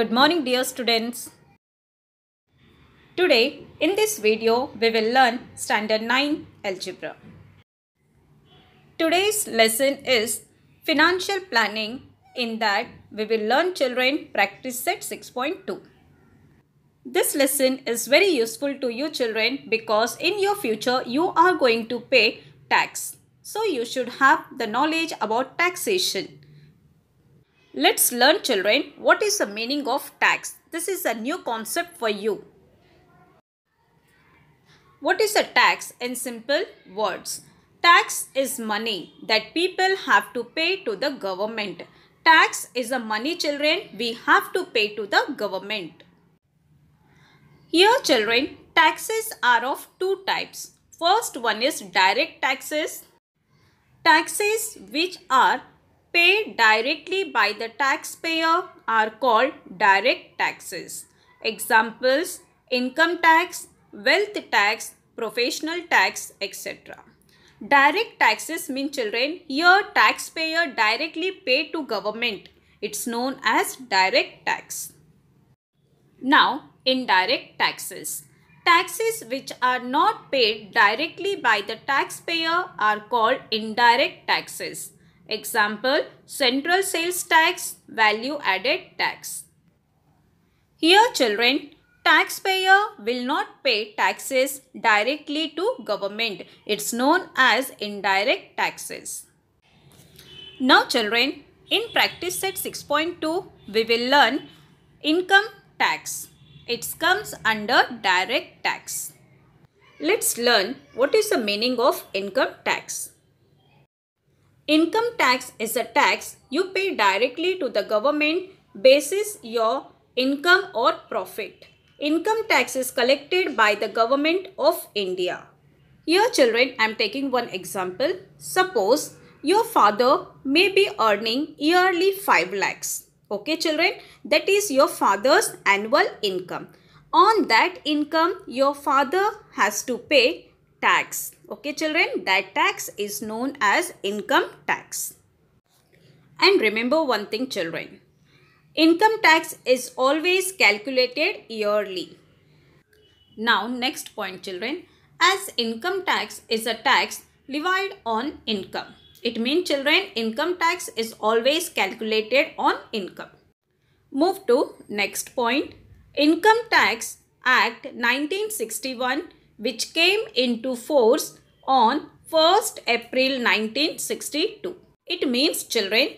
Good morning dear students. Today in this video we will learn standard 9 algebra. Today's lesson is financial planning in that we will learn children practice set 6.2. This lesson is very useful to you children because in your future you are going to pay tax. So you should have the knowledge about taxation. Let's learn children what is the meaning of tax. This is a new concept for you. What is a tax in simple words? Tax is money that people have to pay to the government. Tax is the money children we have to pay to the government. Here children, taxes are of two types. First one is direct taxes. Taxes which are paid directly by the taxpayer are called direct taxes. Examples income tax, wealth tax, professional tax, etc. Direct taxes mean children here taxpayer directly paid to government. It's known as direct tax. Now indirect taxes. Taxes which are not paid directly by the taxpayer are called indirect taxes. Example, Central Sales Tax, Value Added Tax. Here children, taxpayer will not pay taxes directly to government. It's known as indirect taxes. Now children, in practice set 6.2, we will learn income tax. It comes under direct tax. Let's learn what is the meaning of income tax. Income tax is a tax you pay directly to the government basis your income or profit. Income tax is collected by the government of India. Here children, I am taking one example. Suppose your father may be earning yearly 5 lakhs. Okay children, that is your father's annual income. On that income, your father has to pay tax. Okay children, that tax is known as income tax. And remember one thing children, income tax is always calculated yearly. Now next point children, as income tax is a tax levied on income. It means children, income tax is always calculated on income. Move to next point. Income Tax Act 1961 which came into force on 1st April 1962. It means children,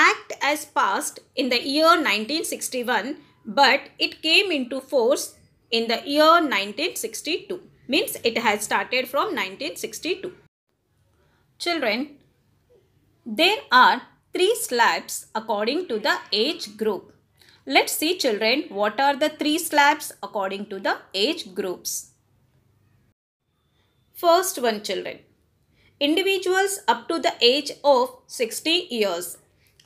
Act as passed in the year 1961 but it came into force in the year 1962 means it has started from 1962. Children, there are three slabs according to the age group. Let's see children what are the three slabs according to the age groups first one children. Individuals up to the age of 60 years.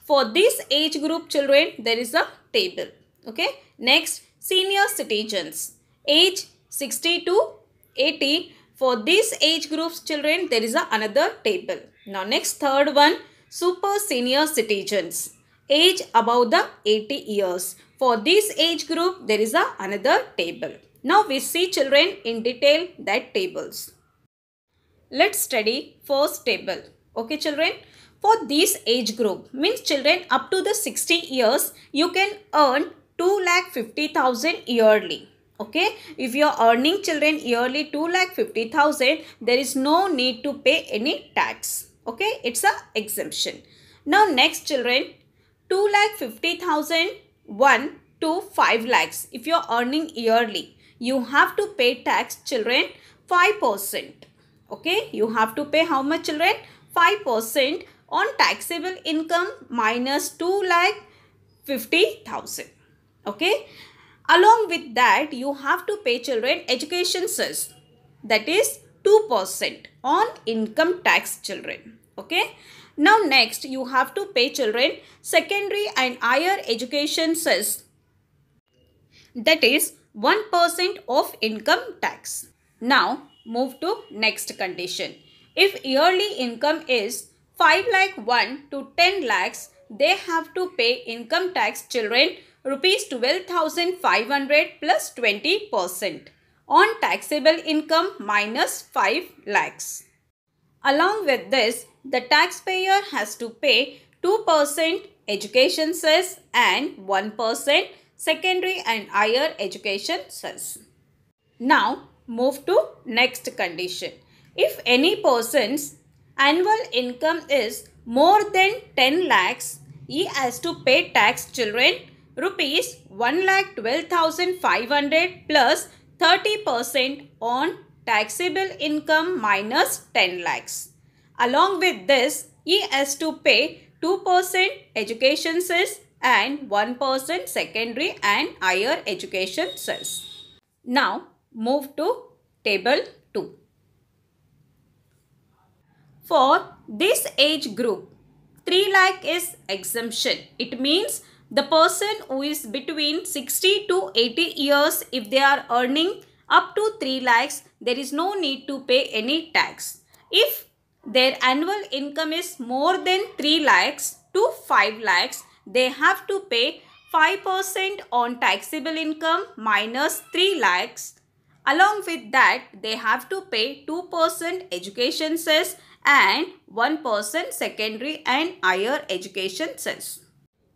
For this age group children, there is a table. Okay. Next, senior citizens. Age 60 to 80. For this age groups children, there is a another table. Now next third one, super senior citizens. Age above the 80 years. For this age group, there is a another table. Now we see children in detail that tables. Let's study first table. Okay children, for this age group means children up to the 60 years, you can earn 2 lakh 50,000 yearly. Okay, if you are earning children yearly 2 lakh 50,000, there is no need to pay any tax. Okay, it's a exemption. Now next children, 2 lakh 50,000 1 to 5 lakhs if you are earning yearly you have to pay tax children 5%. Okay, you have to pay how much children? 5% on taxable income minus 2 lakh 50,000. Okay. Along with that, you have to pay children education cess. That is 2% on income tax children. Okay. Now next, you have to pay children secondary and higher education cess. That is 1% of income tax. Now, move to next condition. If yearly income is 5 lakh 1 to 10 lakhs, they have to pay income tax children rupees 12,500 plus 20% on taxable income minus 5 lakhs. Along with this, the taxpayer has to pay 2% education cess and 1% secondary and higher education cess. Now, move to next condition. If any person's annual income is more than 10 lakhs, he has to pay tax children rupees 1 lakh 12,500 plus 30% on taxable income minus 10 lakhs. Along with this, he has to pay 2% education cess and 1% secondary and higher education cess. Now, move to table 2. For this age group, 3 lakh is exemption. It means the person who is between 60 to 80 years, if they are earning up to 3 lakhs, there is no need to pay any tax. If their annual income is more than 3 lakhs to 5 lakhs, they have to pay 5% on taxable income minus 3 lakhs Along with that, they have to pay 2% education cess and 1% secondary and higher education cess.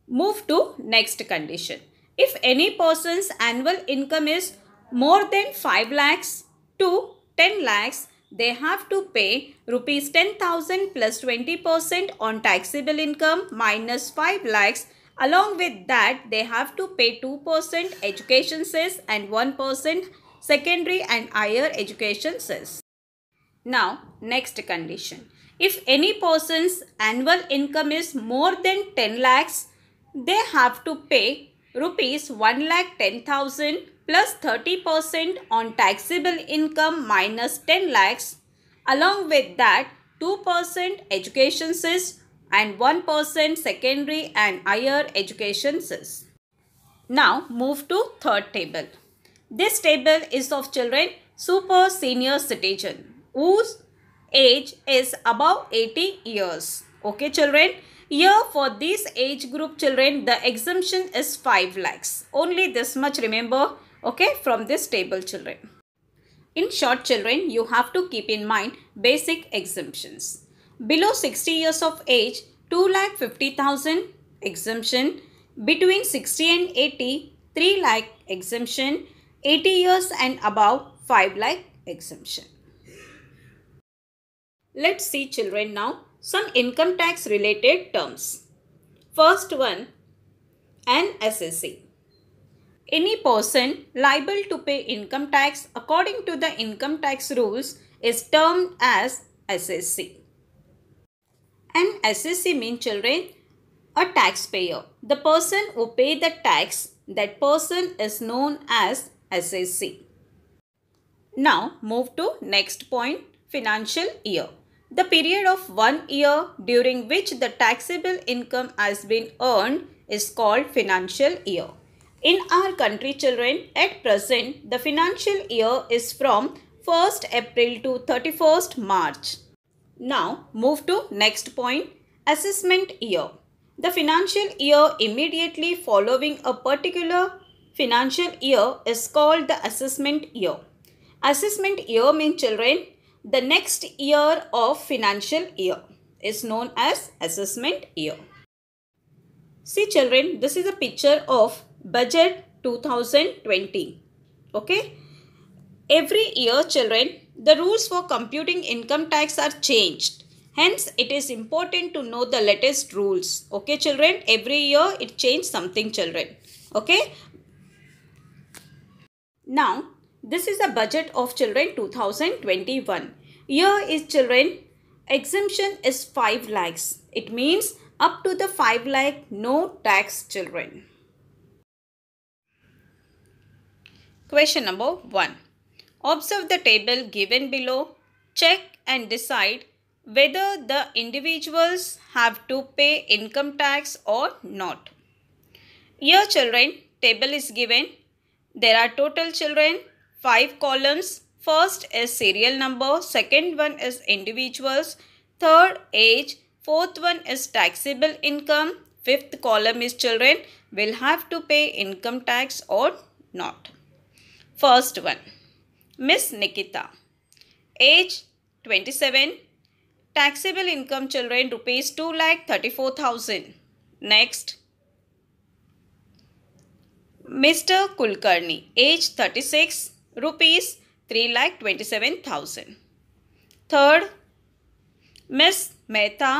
Move to next condition. If any person's annual income is more than 5 lakhs to 10 lakhs, they have to pay rupees 10,000 plus 20% on taxable income minus 5 lakhs. Along with that, they have to pay 2% education cess and 1% secondary and higher education cells. Now, next condition. If any person's annual income is more than 10 lakhs, they have to pay rupees 1 lakh 10,000 plus 30% on taxable income minus 10 lakhs. Along with that, 2% education cess and 1% secondary and higher education cess. Now move to third table. This table is of children super senior citizen whose age is above 80 years. Okay children, here for this age group children the exemption is 5 lakhs. Only this much remember okay from this table children. In short children you have to keep in mind basic exemptions. Below 60 years of age 2 lakh 50,000 exemption. Between 60 and 80 3 lakh exemption 80 years and above 5 lakh exemption. Let's see children now some income tax related terms. First one an SSC. Any person liable to pay income tax according to the income tax rules is termed as SSC. An SSC means children a taxpayer. The person who pay the tax, that person is known as SSC. Now move to next point financial year. The period of one year during which the taxable income has been earned is called financial year. In our country children at present the financial year is from 1st April to 31st March. Now move to next point assessment year. The financial year immediately following a particular financial year is called the assessment year. Assessment year means children, the next year of financial year is known as assessment year. See children, this is a picture of budget 2020. Okay. Every year children, the rules for computing income tax are changed. Hence, it is important to know the latest rules. Okay children, every year it changes something children. Okay. Now, this is the budget of children 2021. Year is children exemption is 5 lakhs. It means up to the 5 lakh no tax children. Question number 1. Observe the table given below. Check and decide whether the individuals have to pay income tax or not. Here children, table is given there are total children, 5 columns. First is serial number, second one is individuals, third age, fourth one is taxable income, fifth column is children will have to pay income tax or not. First one, Miss Nikita, age 27, taxable income children rupees 2 lakh 34,000. Next, mister Kulkarni age thirty six rupees three lakh twenty seven thousand third miss Mehta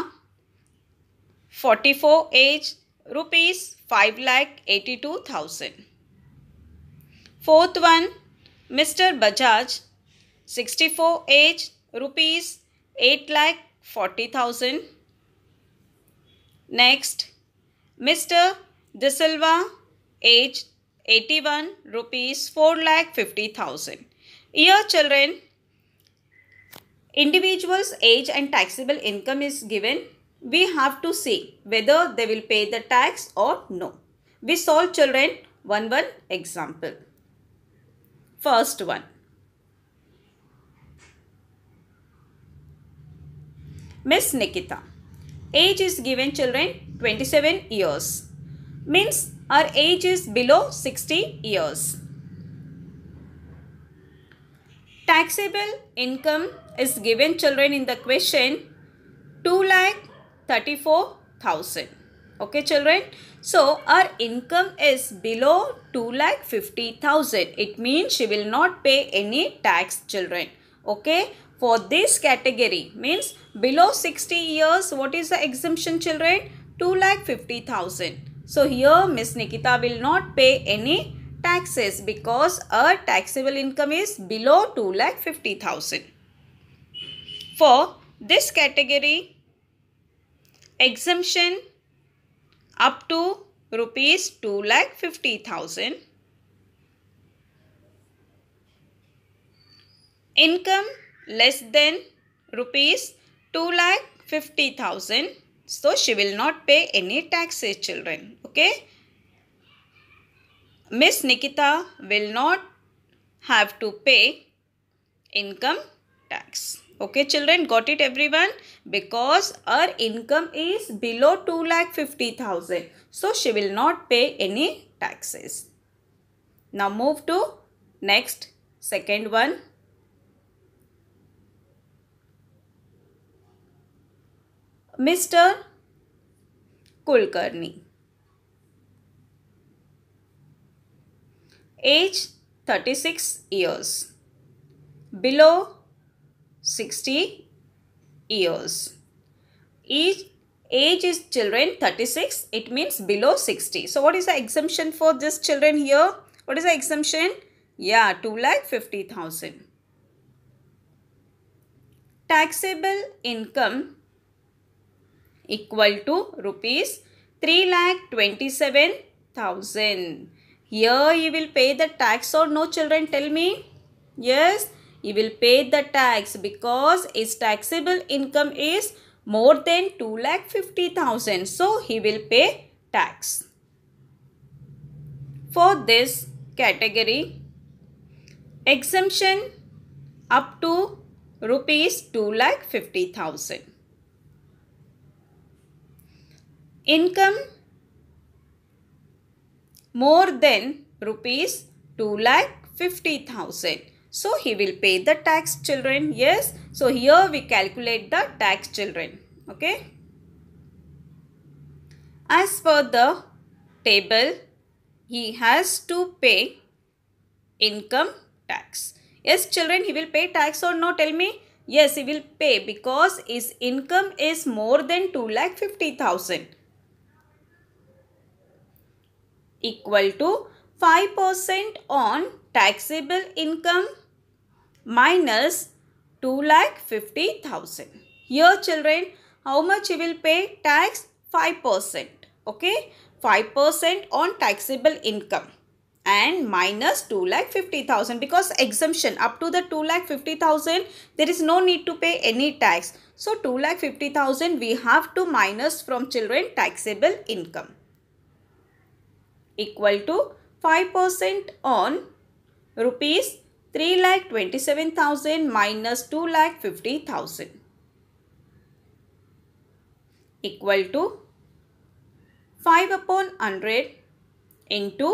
forty four age rupees five lakh eighty two thousand fourth one mister Bajaj sixty four age rupees eight lakh forty thousand next mister D'Silva age 81 rupees 4 lakh 50,000. Here children, individual's age and taxable income is given. We have to see whether they will pay the tax or no. We solve children one one example. First one. Miss Nikita. Age is given children 27 years. Means our age is below 60 years. Taxable income is given children in the question 2 lakh 34,000. Okay children. So our income is below 2 lakh 50,000. It means she will not pay any tax children. Okay for this category means below 60 years what is the exemption children 2 lakh 50,000 so here Miss Nikita will not pay any taxes because her taxable income is below 2,50,000. For this category, exemption up to rupees 2,50,000. Income less than rupees 2,50,000 so she will not pay any taxes children. Okay. Miss Nikita will not have to pay income tax. Okay children got it everyone because her income is below two lakh fifty thousand, So she will not pay any taxes. Now move to next second one Mr. Kulkarni. Age 36 years. Below 60 years. Each age is children 36. It means below 60. So what is the exemption for this children here? What is the exemption? Yeah, 2 lakh 50,000. Taxable income equal to rupees 3 lakh 27,000. Here you will pay the tax or no children tell me? Yes, you will pay the tax because his taxable income is more than 2 lakh 50,000. So he will pay tax. For this category, exemption up to rupees 2 lakh 50,000. income more than rupees 2 lakh 50,000. So he will pay the tax children. Yes. So here we calculate the tax children. Okay. As per the table, he has to pay income tax. Yes children, he will pay tax or no? Tell me. Yes, he will pay because his income is more than 2 lakh 50,000 equal to 5% on taxable income minus 2 lakh 50,000. Here children, how much you will pay tax? 5%. Okay, 5% on taxable income and minus 2 lakh 50,000 because exemption up to the 2 lakh 50,000 there is no need to pay any tax. So 2 lakh 50,000 we have to minus from children taxable income equal to 5% on rupees 3 lakh 27,000 minus 2 lakh 50,000 equal to 5 upon 100 into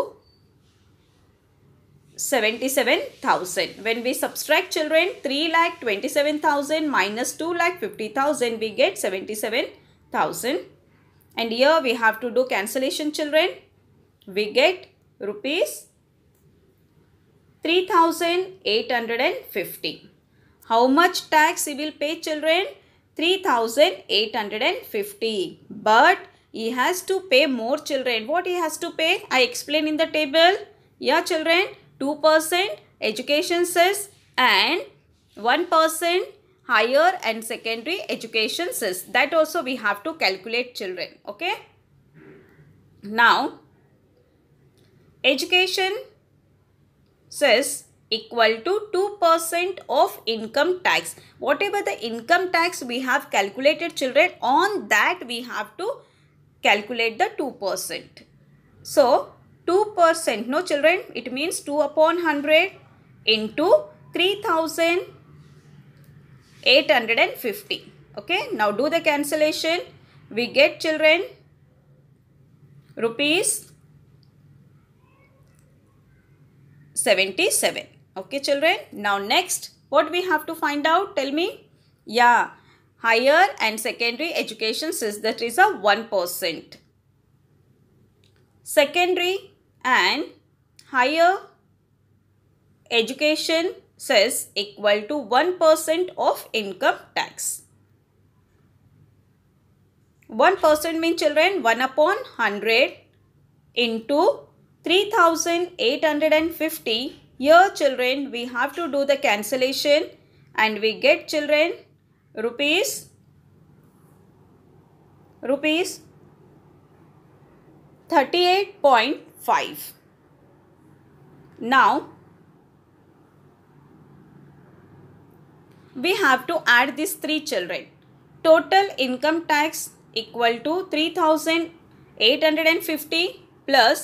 77,000. When we subtract children 3 lakh 27,000 minus 2 lakh 50,000 we get 77,000 and here we have to do cancellation children we get rupees 3850. How much tax he will pay children? 3850. But he has to pay more children. What he has to pay? I explain in the table. Yeah children, 2% education says and 1% higher and secondary education says. That also we have to calculate children. Okay. Now, Education says equal to 2% of income tax. Whatever the income tax we have calculated children on that we have to calculate the 2%. So 2% no children it means 2 upon 100 into 3850 okay now do the cancellation we get children rupees 77. Okay, children. Now, next, what we have to find out? Tell me. Yeah, higher and secondary education says that is a 1%. Secondary and higher education says equal to 1% of income tax. 1% means children 1 upon 100 into 3850 year children we have to do the cancellation and we get children rupees rupees 38.5 now we have to add these three children total income tax equal to 3850 plus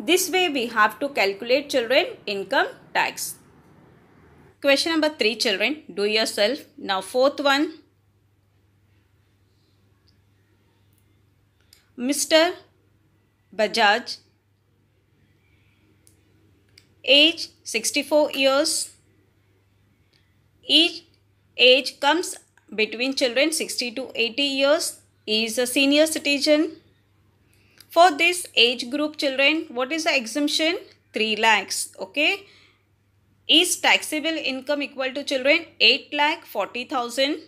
This way we have to calculate children income tax. Question number 3 children do yourself. Now fourth one. Mr. Bajaj age 64 years. Each age comes between children 60 to 80 years. He is a senior citizen. For this age group children, what is the exemption? 3 lakhs. Okay. Is taxable income equal to children? 8 lakh 40,000.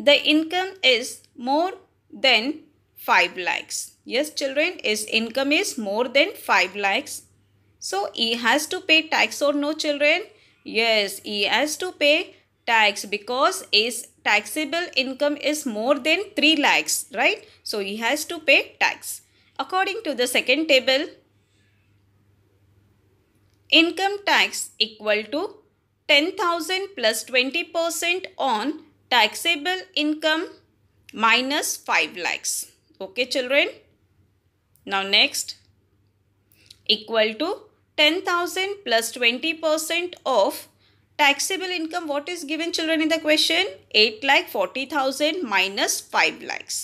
The income is more than 5 lakhs. Yes children, his income is more than 5 lakhs. So he has to pay tax or no children? Yes, he has to pay tax because his taxable income is more than 3 lakhs, right? So he has to pay tax. According to the second table, income tax equal to 10,000 plus 20% on taxable income minus 5 lakhs. Okay children. Now next equal to 10,000 plus 20% of taxable income what is given children in the question 8 lakh 40000 minus 5 lakhs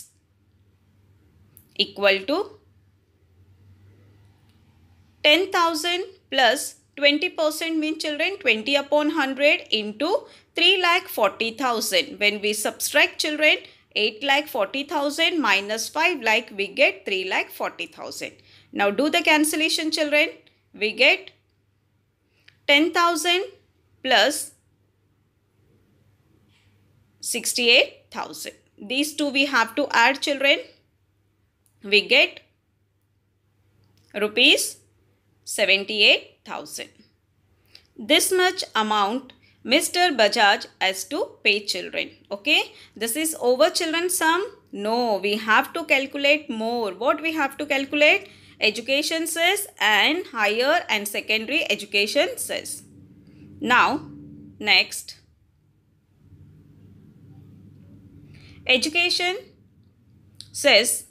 equal to 10000 plus 20% mean children 20 upon 100 into 3 lakh 40000 when we subtract children 8 lakh 40000 minus 5 lakh we get 3 lakh 40000 now do the cancellation children we get 10000 plus 68,000. These two we have to add children. We get rupees 78,000. This much amount Mr. Bajaj has to pay children. Okay. This is over children sum. No, we have to calculate more. What we have to calculate? Education says and higher and secondary education says. Now, next, education says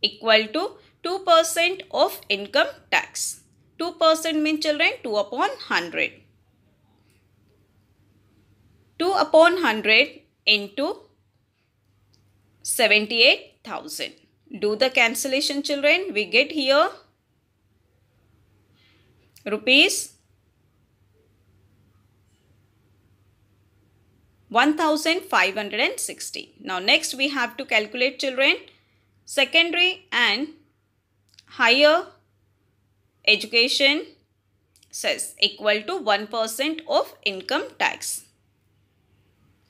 equal to 2% of income tax. 2% means children 2 upon 100. 2 upon 100 into 78,000. Do the cancellation children. We get here rupees 1560. Now next we have to calculate children secondary and higher education says equal to 1% of income tax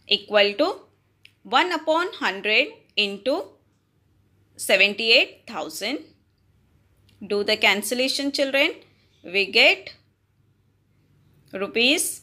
equal to 1 upon 100 into 78,000. Do the cancellation children. We get rupees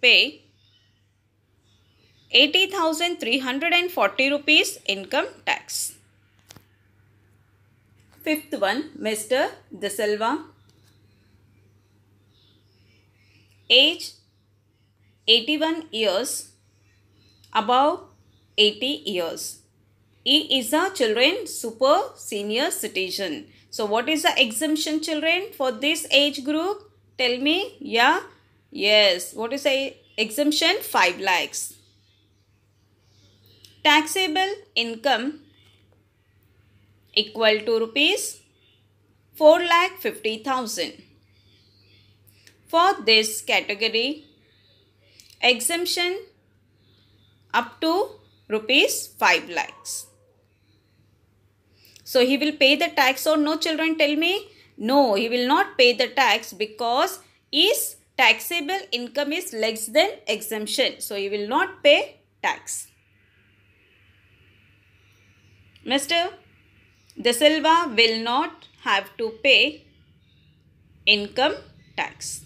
pay 80,340 rupees income tax. Fifth one, Mr. De Silva. Age 81 years, above 80 years. He is a children super senior citizen. So what is the exemption children for this age group? Tell me, yeah. Yes, what is a exemption? 5 lakhs. Taxable income equal to rupees 4 lakh 50,000. For this category, exemption up to rupees 5 lakhs. So he will pay the tax or no children tell me? No, he will not pay the tax because is taxable income is less than exemption. So you will not pay tax. Mr. De Silva will not have to pay income tax.